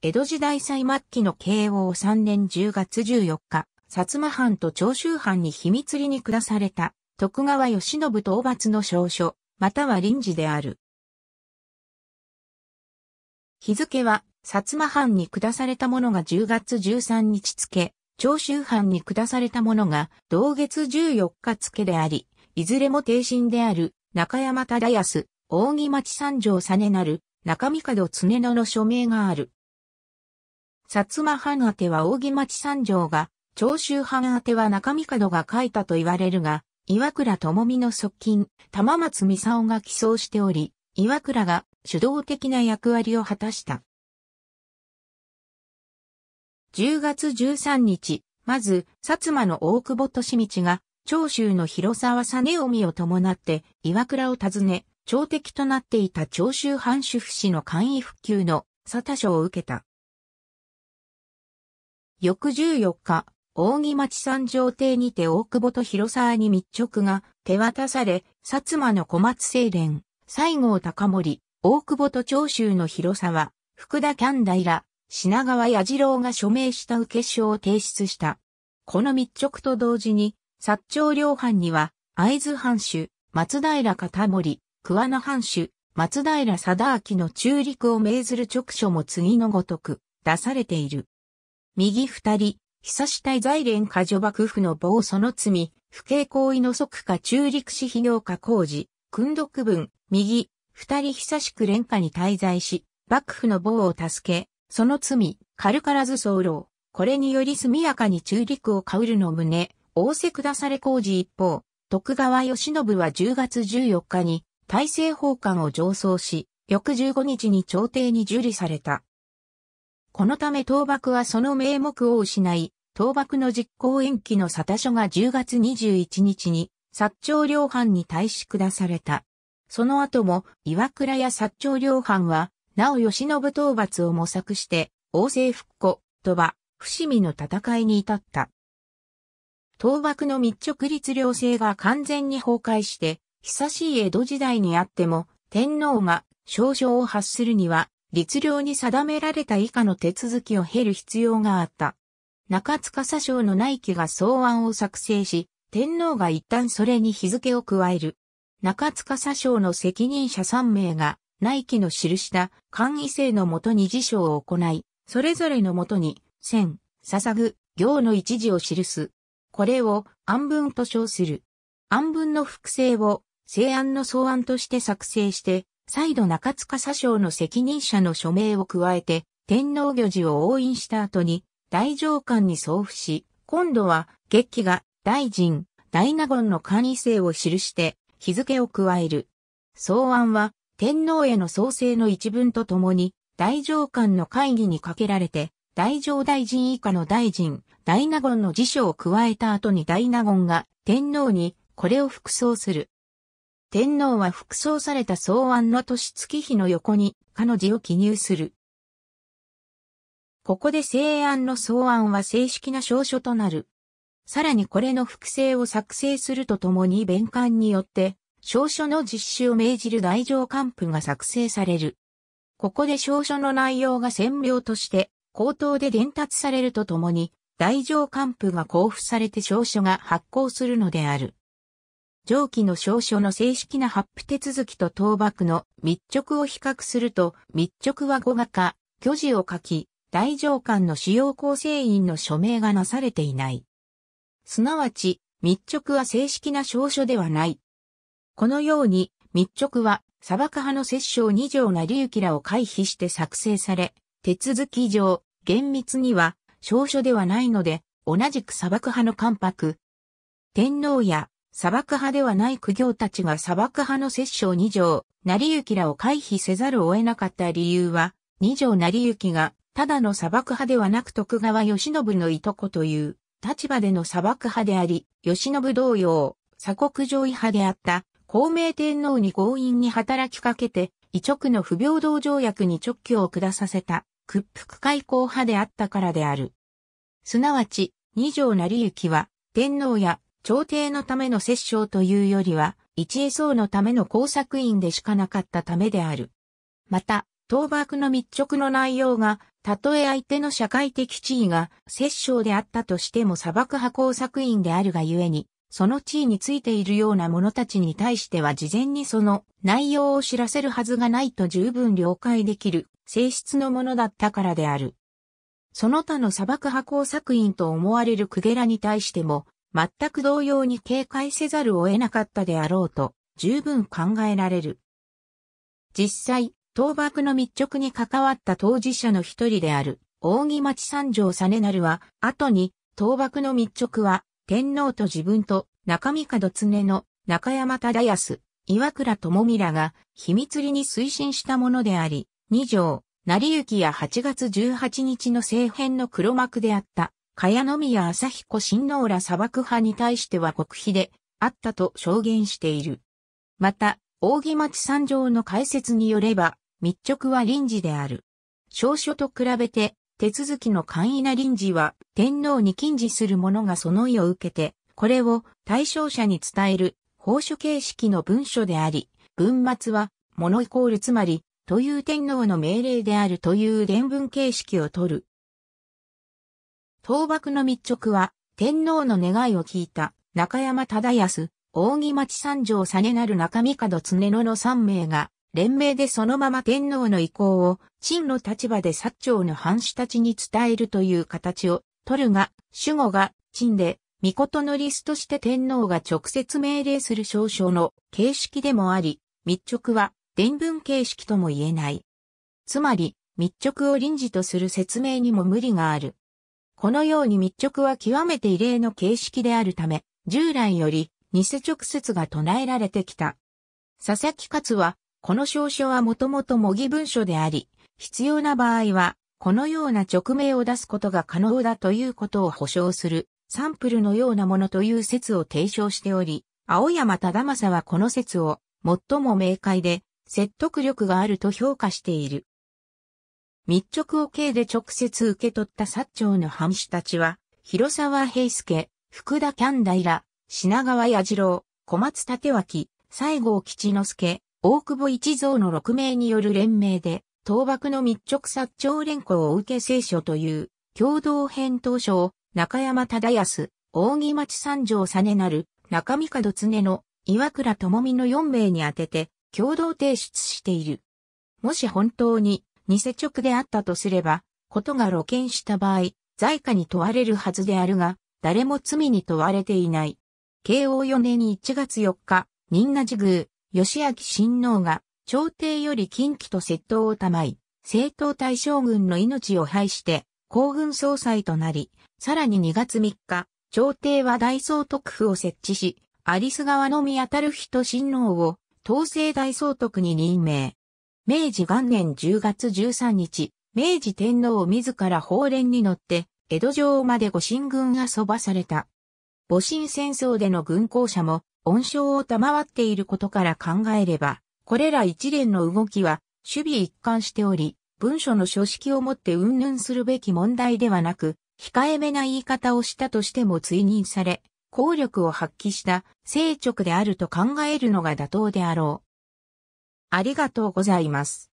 江戸時代最末期の慶応3年10月14日、薩摩藩と長州藩に秘密裏に下された、徳川義信討伐の証書、または臨時である。日付は、薩摩藩に下されたものが10月13日付、長州藩に下されたものが同月14日付であり、いずれも定身である中山忠康、大木町三条ねなる、中角常野の署名がある。薩摩藩宛ては扇町三条が、長州藩宛ては中門が書いたと言われるが、岩倉智美の側近、玉松美沙夫が寄贈しており、岩倉が主導的な役割を果たした。10月13日、まず、薩摩の大久保利道が、長州の広沢実臣を伴って、岩倉を訪ね、朝敵となっていた長州藩主婦士の簡易復旧の佐田賞を受けた。翌14日、大木町三条邸にて大久保と広沢に密直が手渡され、薩摩の小松清廉、西郷隆盛、大久保と長州の広沢、福田キャンダイラ、品川矢次郎が署名した受け書を提出した。この密直と同時に、薩長両藩には、会津藩主、松平片森、桑名藩主、松平貞明の中陸を命ずる直書も次のごとく、出されている。右二人、久し滞在連下女幕府の某その罪、不敬行為の即下中陸士非業下工事、訓読文、右、二人久しく連下に滞在し、幕府の某を助け、その罪、軽からず候これにより速やかに中陸をかうるの旨、仰せ下され工事一方、徳川義信は10月14日に大政奉還を上奏し、翌15日に朝廷に受理された。このため倒幕はその名目を失い、倒幕の実行延期の沙汰書が10月21日に、薩長領藩に対し下された。その後も、岩倉や薩長領藩は、なお慶喜討伐を模索して、王政復古、とば、伏見の戦いに至った。倒幕の密直律令政が完全に崩壊して、久しい江戸時代にあっても、天皇が少々を発するには、律令に定められた以下の手続きを経る必要があった。中塚佐省の内記が草案を作成し、天皇が一旦それに日付を加える。中塚佐省の責任者3名が、内記の記した簡易制のもとに辞書を行い、それぞれのもとに、線捧ぐ、行の一字を記す。これを安文と称する。安文の複製を、西安の草案として作成して、再度中塚佐将の責任者の署名を加えて、天皇御事を応印した後に、大上官に送付し、今度は、月記が、大臣、大納言の管理制を記して、日付を加える。草案は、天皇への創生の一文とともに、大上官の会議にかけられて、大上大臣以下の大臣、大納言の辞書を加えた後に大納言が、天皇に、これを服装する。天皇は服装された草案の年月日の横に、彼女を記入する。ここで聖案の草案は正式な証書となる。さらにこれの複製を作成するとともに弁官によって、証書の実施を命じる大上官府が作成される。ここで証書の内容が占領として、口頭で伝達されるとともに、大上官府が交付されて証書が発行するのである。上記の証書の正式な発布手続きと倒幕の密直を比較すると、密直は語学巨虚字を書き、大上官の主要構成員の署名がなされていない。すなわち、密直は正式な証書ではない。このように、密直は、砂漠派の摂政二条隆行らを回避して作成され、手続き上、厳密には、証書ではないので、同じく砂漠派の関白、天皇や砂漠派ではない苦行たちが砂漠派の摂政二条、成行らを回避せざるを得なかった理由は、二条成行が、ただの砂漠派ではなく徳川慶喜のいとこという立場での砂漠派であり、慶喜同様、鎖国上位派であった孔明天皇に強引に働きかけて、異直の不平等条約に直挙を下させた屈服開港派であったからである。すなわち、二条成行は、天皇や朝廷のための摂政というよりは、一位層のための工作員でしかなかったためである。また、倒幕の密直の内容が、たとえ相手の社会的地位が摂政であったとしても砂漠派工作員であるがゆえに、その地位についているような者たちに対しては事前にその内容を知らせるはずがないと十分了解できる性質のものだったからである。その他の砂漠派工作員と思われるクゲラに対しても、全く同様に警戒せざるを得なかったであろうと十分考えられる。実際、倒幕の密着に関わった当事者の一人である、扇町三条実成は、後に、倒幕の密着は、天皇と自分と、中見門常の、中山忠康、岩倉智美らが、秘密裏に推進したものであり、二条、成行や8月18日の政変の黒幕であった、茅宮朝彦新野ら砂漠派に対しては国費であったと証言している。また、扇町三条の解説によれば、密直は臨時である。証書と比べて、手続きの簡易な臨時は、天皇に禁止する者がその意を受けて、これを対象者に伝える、法書形式の文書であり、文末は、モノイコールつまり、という天皇の命令であるという伝文形式を取る。倒幕の密直は、天皇の願いを聞いた、中山忠康、扇町三条実なる中角常野の三名が、連名でそのまま天皇の意向を、真の立場で薩長の藩主たちに伝えるという形を、取るが、守護が、陳で、御事のリスとして天皇が直接命令する少々の形式でもあり、密直は伝文形式とも言えない。つまり、密直を臨時とする説明にも無理がある。このように密直は極めて異例の形式であるため、従来より偽直接が唱えられてきた。佐々木勝は、この証書はもともと模擬文書であり、必要な場合は、このような直名を出すことが可能だということを保証する、サンプルのようなものという説を提唱しており、青山忠正はこの説を、最も明快で、説得力があると評価している。密着を刑で直接受け取った薩長の藩主たちは、広沢平介、福田キャンダイラ、品川矢次郎、小松立脇、西郷吉之助、大久保一蔵の6名による連名で、倒幕の密着薩長連行を受け聖書という、共同編当書を、中山忠康、大木町三条実なる、中身門常の、岩倉智美の4名に当てて、共同提出している。もし本当に、偽直であったとすれば、ことが露見した場合、在下に問われるはずであるが、誰も罪に問われていない。慶応4年1月4日、仁和寺宮、吉明親王が、朝廷より近畿と窃盗をたまい、政党大将軍の命を廃して、皇軍総裁となり、さらに2月3日、朝廷は大総督府を設置し、有栖川の宮たる人親王を、統制大総督に任命。明治元年10月13日、明治天皇自ら法令に乗って、江戸城まで御神軍がそばされた。戊辰戦争での軍校舎も、恩賞を賜っていることから考えれば、これら一連の動きは、守備一貫しており、文書の書式をもって云々するべき問題ではなく、控えめな言い方をしたとしても追認され、効力を発揮した、聖直であると考えるのが妥当であろう。ありがとうございます。